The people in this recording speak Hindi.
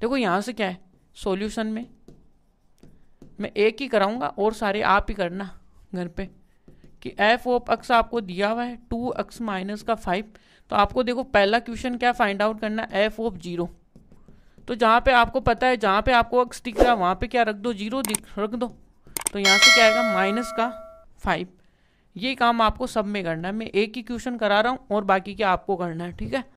देखो यहाँ से क्या है सॉल्यूशन में मैं एक ही कराऊंगा और सारे आप ही करना घर पे कि एफ ओप अक्स आपको दिया हुआ है टू अक्स माइनस का फाइव तो आपको देखो पहला क्वेश्चन क्या फाइंड आउट करना है एफ ओप जीरो तो जहाँ पे आपको पता है जहाँ पे आपको अक्स दिख रहा है वहाँ पे क्या रख दो जीरो रख दो तो यहाँ से क्या आएगा माइनस का फाइव ये काम आपको सब में करना है मैं एक ही क्वेश्चन करा रहा हूँ और बाकी क्या आपको करना है ठीक है